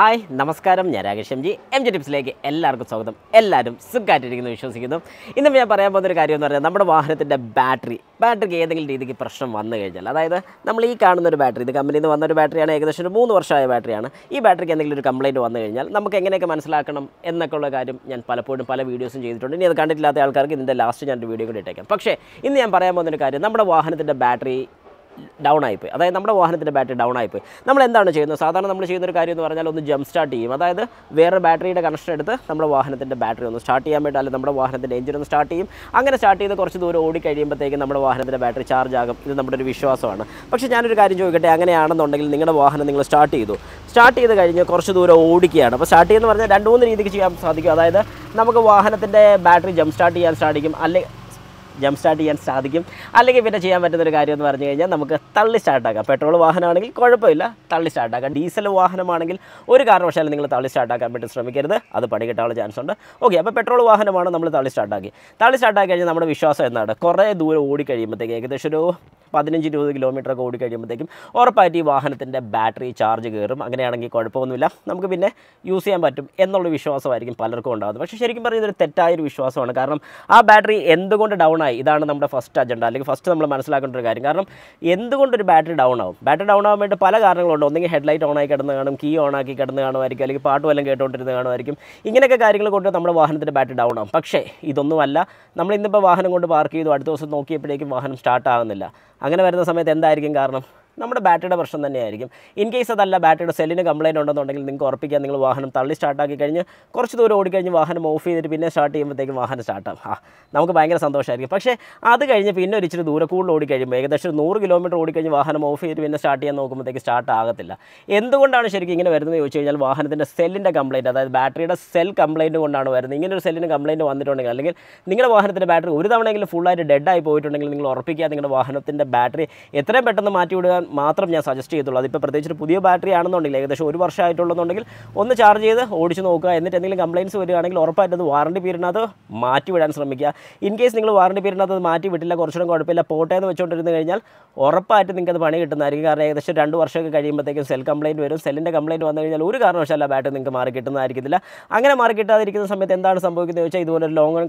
hi നമസ്കാരം ഞാൻ Rakesh M G M ടിപ്സിലേക്ക് എല്ലാവർക്കും സ്വാഗതം എല്ലാവരും സുഖമായിട്ടിരിക്കുന്നു വിശ്വസിക്കുന്നു ഇന്നും ഞാൻ പറയാൻ പോകുന്ന ഒരു കാര്യം എന്ന് പറഞ്ഞാൽ നമ്മുടെ വാഹനത്തിൻ്റെ ബാറ്ററി ബാറ്ററിക്ക് ഏതെങ്കിലും രീതിക്ക് പ്രശ്നം വന്നു കഴിഞ്ഞാൽ അതായത് നമ്മൾ ഈ കാണുന്ന ഒരു ബാറ്ററി ഇത് കമ്പനിയിൽ നിന്ന് വന്ന ഒരു ബാറ്ററിയാണ് ഏകദേശം ഒരു മൂന്ന് വർഷമായ ബാറ്ററിയാണ് ഈ ബാറ്ററിക്ക് എന്തെങ്കിലും ഒരു കംപ്ലയിൻറ്റ് വന്നു കഴിഞ്ഞാൽ നമുക്ക് എങ്ങനെയൊക്കെ മനസ്സിലാക്കണം എന്നൊക്കെയുള്ള കാര്യം ഞാൻ പലപ്പോഴും പല വീഡിയോസും ചെയ്തിട്ടുണ്ട് ഇനി അത് കണ്ടിട്ടില്ലാത്ത ആൾക്കാർക്ക് ഇതിൻ്റെ ലാസ്റ്റ് ഞാൻ ഒരു വീഡിയോ കൂടി ഇട്ടേക്കാം പക്ഷേ ഇന്ന് ഞാൻ പറയാൻ പോകുന്ന ഒരു കാര്യം നമ്മുടെ വാഹനത്തിൻ്റെ ബാറ്ററി ഡൗൺ ആയിപ്പോയി അതായത് നമ്മുടെ വാഹനത്തിൻ്റെ ബാറ്ററി ഡൗൺ ആയിപ്പോയി നമ്മൾ എന്താണ് ചെയ്യുന്നത് സാധാരണ നമ്മൾ ചെയ്യുന്ന ഒരു കാര്യം എന്ന് പറഞ്ഞാൽ ഒന്ന് ജംപ് സ്റ്റാർട്ട് ചെയ്യും അതായത് വേറെ ബാറ്ററിയുടെ കണക്ഷൻ എടുത്ത് നമ്മുടെ വാഹനത്തിൻ്റെ ബാറ്ററി ഒന്ന് സ്റ്റാർട്ട് ചെയ്യാൻ വേണ്ടി അല്ലെങ്കിൽ നമ്മുടെ വാഹനത്തിൻ്റെ എഞ്ചിൻ ഒന്ന് സ്റ്റാർട്ട് ചെയ്യും അങ്ങനെ സ്റ്റാർട്ട് ചെയ്ത് കുറച്ച് ദൂരം ഓടിക്കഴിയുമ്പോഴത്തേക്കും നമ്മുടെ വാഹനത്തിൻ്റെ ബാറ്ററി ചാർജ് ആകും ഇത് നമ്മുടെ ഒരു വിശ്വാസമാണ് പക്ഷേ ഞാനൊരു കാര്യം ചോദിക്കട്ടെ അങ്ങനെയാണെന്നുണ്ടെങ്കിൽ നിങ്ങളുടെ വാഹനം നിങ്ങൾ സ്റ്റാർട്ട് ചെയ്തു സ്റ്റാർട്ട് ചെയ്ത് കഴിഞ്ഞ് കുറച്ച് ദൂരം ഓടിക്കുകയാണ് അപ്പോൾ സ്റ്റാർട്ട് ചെയ്യുന്ന പറഞ്ഞാൽ രണ്ട് മൂന്ന് രീതിക്ക് ചെയ്യാൻ സാധിക്കും അതായത് നമുക്ക് വാഹനത്തിൻ്റെ ബാറ്ററി ജംപ് സ്റ്റാർട്ട് ചെയ്യാൻ സാധിക്കും അല്ലെങ്കിൽ ജം സ്റ്റാർട്ട് ചെയ്യാൻ സാധിക്കും അല്ലെങ്കിൽ പിന്നെ ചെയ്യാൻ പറ്റുന്നൊരു കാര്യം എന്ന് പറഞ്ഞു കഴിഞ്ഞാൽ നമുക്ക് തള്ളി സ്റ്റാർട്ടാക്കാം പെട്രോൾ വാഹനമാണെങ്കിൽ കുഴപ്പമില്ല തള്ളി സ്റ്റാർട്ടാക്കാം ഡീസൽ വാഹനമാണെങ്കിൽ ഒരു കാരണവശാലും നിങ്ങൾ തള്ളി സ്റ്റാർട്ടാക്കാൻ വേണ്ടി ശ്രമിക്കരുത് അത് പണി കിട്ടാനുള്ള ചാൻസ് ഉണ്ട് ഓക്കെ അപ്പോൾ പെട്രോൾ വാഹനമാണ് നമ്മൾ തള്ളി സ്റ്റാർട്ടാക്കി തള്ളി സ്റ്റാർട്ടാക്കി കഴിഞ്ഞാൽ നമ്മുടെ വിശ്വാസം എന്നാണ് കുറേ ദൂരം ഓടിക്കഴിയുമ്പോഴത്തേക്ക് ഏകദേശം ഒരു പതിനഞ്ച് ഇരുപത് ഓടി കഴിയുമ്പോഴത്തേക്കും ഉറപ്പായിട്ട് ഈ വാഹനത്തിൻ്റെ ബാറ്ററി ചാർജ് കയറും അങ്ങനെയാണെങ്കിൽ കുഴപ്പമൊന്നുമില്ല നമുക്ക് പിന്നെ യൂസ് ചെയ്യാൻ പറ്റും എന്നുള്ള വിശ്വാസമായിരിക്കും പലർക്കും ഉണ്ടാകുന്നത് പക്ഷേ ശരിക്കും പറഞ്ഞാൽ ഇതൊരു തെറ്റായൊരു വിശ്വാസമാണ് കാരണം ആ ബാറ്ററി എന്തുകൊണ്ട് ഡൗൺ ആയി ഇതാണ് നമ്മുടെ ഫസ്റ്റ് അജണ്ട അല്ലെങ്കിൽ ഫസ്റ്റ് നമ്മൾ മനസ്സിലാക്കേണ്ട ഒരു കാര്യം കാരണം എന്തുകൊണ്ടൊരു ബാറ്ററി ഡൗൺ ആവും ബാറ്ററി ഡൗൺ ആവാൻ വേണ്ടി പല കാരണങ്ങളുണ്ട് ഒന്നെങ്കിൽ ഹെഡ്ലൈറ്റ് ഓൺ ആയി കിടന്ന് കാണും കീ ഓൺ ആക്കി കിടന്ന് കാണുമായിരിക്കും അല്ലെങ്കിൽ പാട്ട് വല്ലതും കേട്ടുകൊണ്ടിരുന്ന് കാണുമായിരിക്കും ഇങ്ങനെയൊക്കെ കാര്യങ്ങൾ കൊണ്ട് നമ്മുടെ വാഹനത്തിൻ്റെ ബാറ്ററി ഡൗൺ ആവും പക്ഷേ ഇതൊന്നുമല്ല നമ്മൾ ഇന്നിപ്പോൾ വാഹനം കൊണ്ട് പാർക്ക് ചെയ്തു അടുത്ത ദിവസം നോക്കിയപ്പോഴേക്കും വാഹനം സ്റ്റാർട്ട് ആകുന്നില്ല അങ്ങനെ വരുന്ന സമയത്ത് എന്തായിരിക്കും കാരണം നമ്മുടെ ബാറ്ററിയുടെ പ്രശ്നം തന്നെയായിരിക്കും ഇൻ കേസ് അതല്ല ബാറ്ററിയുടെ സെല്ലിന് കംപ്ലൈൻറ്റ് ഉണ്ടെന്നുണ്ടെങ്കിൽ നിങ്ങൾക്ക് ഉറപ്പിക്കാൻ നിങ്ങൾ വാഹനം തള്ളി സ്റ്റാർട്ടാക്കി കഴിഞ്ഞ് കുറച്ച് ദൂരം ഓടിക്കഴിഞ്ഞ് വാഹനം ഓഫ് ചെയ്തിട്ട് പിന്നെ സ്റ്റാർട്ട് ചെയ്യുമ്പോഴത്തേക്കും വാഹനം സ്റ്റാർട്ടാകും ആ നമുക്ക് ഭയങ്കര സന്തോഷമായിരിക്കും പക്ഷേ അത് കഴിഞ്ഞ് പിന്നെ ഒരു ഇച്ചിരി ദൂരെ കൂടുതൽ ഓടിക്കഴിയുമ്പോൾ ഏകദേശം ഒരു നൂറ് കിലോമീറ്റർ ഓടിക്കഴിഞ്ഞ് വാഹനം ഓഫ് ചെയ്തിട്ട് പിന്നെ സ്റ്റാർട്ട് ചെയ്യാൻ നോക്കുമ്പോഴത്തേക്ക് സ്റ്റാർട്ട് ആകത്തില്ല എന്തുകൊണ്ടാണ് ശരിക്കും ഇങ്ങനെ വരുന്നത് ചോദിച്ചു കഴിഞ്ഞാൽ വാഹനത്തിൻ്റെ സെല്ലിൻ്റെ കംപ്ലൈൻറ്റ് അതായത് ബാറ്ററിയുടെ സെൽ കംപ്ലൈൻറ്റ് കൊണ്ടാണ് വരുന്നത് ഇങ്ങനെ ഒരു സെല്ലിന് കംപ്ലയിൻറ്റ് വന്നിട്ടുണ്ടെങ്കിൽ അല്ലെങ്കിൽ നിങ്ങളുടെ വാഹനത്തിൻ്റെ ബാറ്ററി ഒരു തവണയെങ്കിലും ഫുള്ളായിട്ട് ഡെഡായി പോയിട്ടുണ്ടെങ്കിൽ നിങ്ങൾ ഉറപ്പിക്കുക നിങ്ങളുടെ വാഹനത്തിൻ്റെ ബാറ്ററി എത്രയും പെട്ടെന്ന് മാറ്റി വിടുക മാത്രം ഞാൻ സജസ്റ്റ് ചെയ്തുള്ളൂ അതിപ്പോൾ പ്രത്യേകിച്ച് ഒരു പുതിയ ബാറ്ററി ആണെന്നുണ്ടെങ്കിൽ ഏകദേശം ഒരു വർഷമായിട്ടുള്ളതെന്നുണ്ടെങ്കിൽ ഒന്ന് ചാർജ് ചെയ്ത് ഓടിച്ച് നോക്കുക എന്നിട്ട് എന്തെങ്കിലും കംപ്ലയിൻസ് വരികയാണെങ്കിൽ ഉറപ്പായിട്ട് അത് വാറണ്ടി പീരീഡിനകത്ത് വിടാൻ ശ്രമിക്കുക ഇൻ കേസ് നിങ്ങൾ വാറണ്ടി പീരീഡിനകത്ത് അത് മാറ്റി വിട്ടില്ല കുറച്ചുകൂടെ കുഴപ്പമില്ല പോട്ടേ എന്ന് വെച്ചുകൊണ്ടിരുന്നു കഴിഞ്ഞാൽ ഉറപ്പായിട്ട് നിങ്ങൾക്ക് അത് പണി കിട്ടുന്നതായിരിക്കും കാരണം ഏകദേശം രണ്ട് വർഷമൊക്കെ കഴിയുമ്പോഴത്തേക്കും സെൽ കംപ്ലയിൻറ്റ് വരും സെല്ലിൻ്റെ കംപ്ലയിൻറ്റ് വന്നു കഴിഞ്ഞാൽ ഒരു കാരണവശാലും ബാറ്ററി നിങ്ങൾക്ക് മാറി കിട്ടുന്നതായിരിക്കത്തില്ല അങ്ങനെ മാറി കിട്ടാതിരിക്കുന്ന സമയത്ത് എന്താണ് സംഭവിക്കുന്നത് വെച്ചാൽ ഇതുപോലെ ഒരു ലോങ്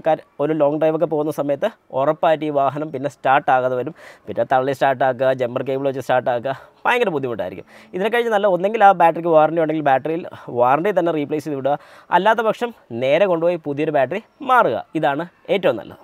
ഒരു ലോങ് ഡ്രൈവൊക്കെ പോകുന്ന സമയത്ത് ഉറപ്പായിട്ട് ഈ വാഹനം പിന്നെ സ്റ്റാർട്ട് വരും പിന്നെ തള്ളി സ്റ്റാർട്ടാക്കുക ജമ്പർ കേബിൾ വെച്ച് സ്റ്റാർട്ട് കട്ടാക്കുക ഭയങ്കര ബുദ്ധിമുട്ടായിരിക്കും ഇതിനെ കഴിഞ്ഞ് നല്ല ഒന്നെങ്കിൽ ആ ബാറ്ററിക്ക് വാറണ്ടി ഉണ്ടെങ്കിൽ ബാറ്ററിയിൽ വാറണ്ടി തന്നെ റീപ്ലേസ് ചെയ്ത് വിടുക അല്ലാത്ത പക്ഷം നേരെ കൊണ്ടുപോയി പുതിയൊരു ബാറ്ററി മാറുക ഇതാണ് ഏറ്റവും നല്ലത്